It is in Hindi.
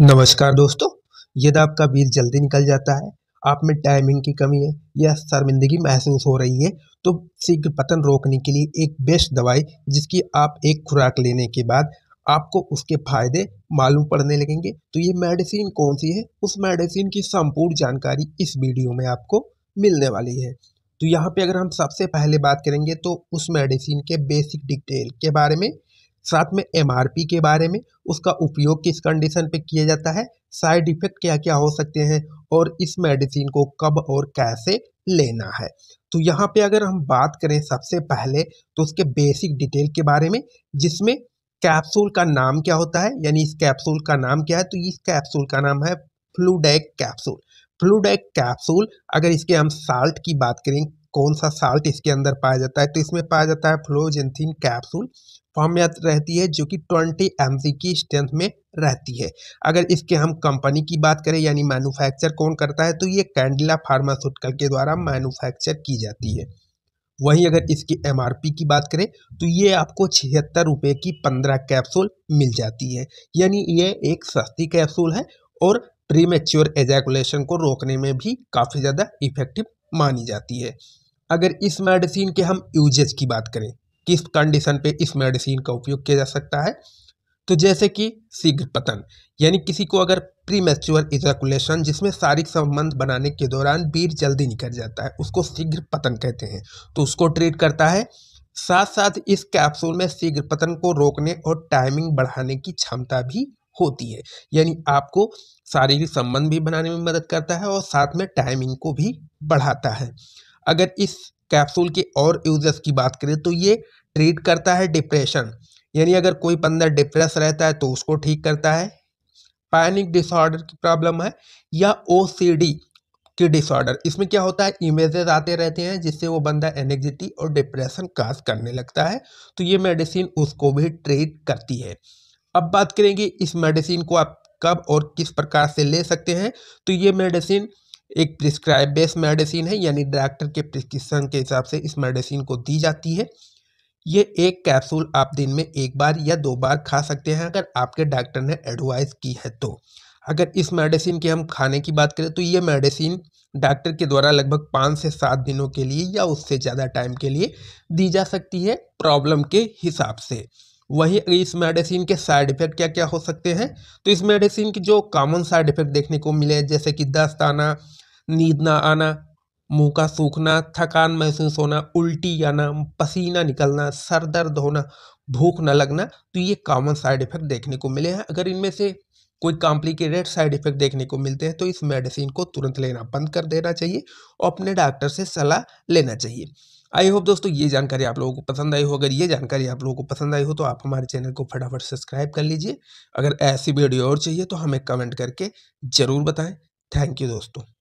नमस्कार दोस्तों यदि आपका बीज जल्दी निकल जाता है आप में टाइमिंग की कमी है या शर्मिंदगी महसूस हो रही है तो शीघ्र पतन रोकने के लिए एक बेस्ट दवाई जिसकी आप एक खुराक लेने के बाद आपको उसके फायदे मालूम पड़ने लगेंगे तो ये मेडिसिन कौन सी है उस मेडिसिन की संपूर्ण जानकारी इस वीडियो में आपको मिलने वाली है तो यहाँ पे अगर हम सबसे पहले बात करेंगे तो उस मेडिसिन के बेसिक डिटेल के बारे में साथ में एम के बारे में उसका उपयोग किस कंडीशन पे किया जाता है साइड इफेक्ट क्या क्या हो सकते हैं और इस मेडिसिन को कब और कैसे लेना है तो यहाँ पे अगर हम बात करें सबसे पहले तो उसके बेसिक डिटेल के बारे में जिसमें कैप्सूल का नाम क्या होता है यानी इस कैप्सूल का नाम क्या है तो इस कैप्सूल का नाम है फ्लूडेक कैप्सूल फ्लूडेक कैप्सूल अगर इसके हम साल्ट की बात करें कौन सा साल्ट इसके अंदर पाया जाता है तो इसमें पाया जाता है फ्लोजेंथिन कैप्सूल फॉर्म में रहती है जो कि ट्वेंटी एम की स्ट्रेंथ में रहती है अगर इसके हम कंपनी की बात करें यानी मैन्युफैक्चर कौन करता है तो ये कैंडिला फार्मास्यूटिकल के द्वारा मैन्युफैक्चर की जाती है वहीं अगर इसकी एम की बात करें तो ये आपको छिहत्तर रुपये की पंद्रह कैप्सूल मिल जाती है यानी ये एक सस्ती कैप्सूल है और प्री मेच्योर एजैकुलेशन को रोकने में भी काफ़ी ज़्यादा इफेक्टिव मानी जाती है अगर इस मेडिसिन के हम यूजेज की बात करें किस कंडीशन पे इस मेडिसिन का उपयोग किया जा सकता है तो जैसे कि शीघ्र पतन यानी किसी को अगर प्री मेच्योर इजाकुलेशन जिसमें शारीरिक संबंध बनाने के दौरान वीर जल्दी निकल जाता है उसको शीघ्र पतन कहते हैं तो उसको ट्रीट करता है साथ साथ इस कैप्सूल में शीघ्र पतन को रोकने और टाइमिंग बढ़ाने की क्षमता भी होती है यानी आपको शारीरिक संबंध भी बनाने में मदद करता है और साथ में टाइमिंग को भी बढ़ाता है अगर इस कैप्सूल के और यूजर्स की बात करें तो ये ट्रीट करता है डिप्रेशन यानी अगर कोई बंदा डिप्रेस रहता है तो उसको ठीक करता है पैनिक डिसऑर्डर की प्रॉब्लम है या ओ की डिसऑर्डर इसमें क्या होता है इमेजेस आते रहते हैं जिससे वो बंदा एनेग्जिटी और डिप्रेशन काज करने लगता है तो ये मेडिसिन उसको भी ट्रीट करती है अब बात करेंगे इस मेडिसिन को आप कब और किस प्रकार से ले सकते हैं तो ये मेडिसिन एक प्रिस्क्राइब बेस्ड मेडिसिन है यानी डॉक्टर के प्रिस्क्रिप्शन के हिसाब से इस मेडिसिन को दी जाती है ये एक कैप्सूल आप दिन में एक बार या दो बार खा सकते हैं अगर आपके डॉक्टर ने एडवाइस की है तो अगर इस मेडिसिन के हम खाने की बात करें तो ये मेडिसिन डॉक्टर के द्वारा लगभग पाँच से सात दिनों के लिए या उससे ज़्यादा टाइम के लिए दी जा सकती है प्रॉब्लम के हिसाब से वहीं इस मेडिसिन के साइड इफ़ेक्ट क्या क्या हो सकते हैं तो इस मेडिसिन के जो कॉमन साइड इफ़ेक्ट देखने को मिले जैसे कि दस्त आना नींद ना आना मुंह का सूखना थकान महसूस होना उल्टी आना पसीना निकलना सर दर्द होना भूख न लगना तो ये कॉमन साइड इफ़ेक्ट देखने को मिले हैं अगर इनमें से कोई कॉम्प्लिकेटेड साइड इफ़ेक्ट देखने को मिलते हैं तो इस मेडिसिन को तुरंत लेना बंद कर देना चाहिए और अपने डॉक्टर से सलाह लेना चाहिए आई होप दोस्तों ये जानकारी आप लोगों को पसंद आई हो अगर ये जानकारी आप लोगों को पसंद आई हो तो आप हमारे चैनल को फटाफट सब्सक्राइब कर लीजिए अगर ऐसी वीडियो और चाहिए तो हमें कमेंट करके ज़रूर बताएं थैंक यू दोस्तों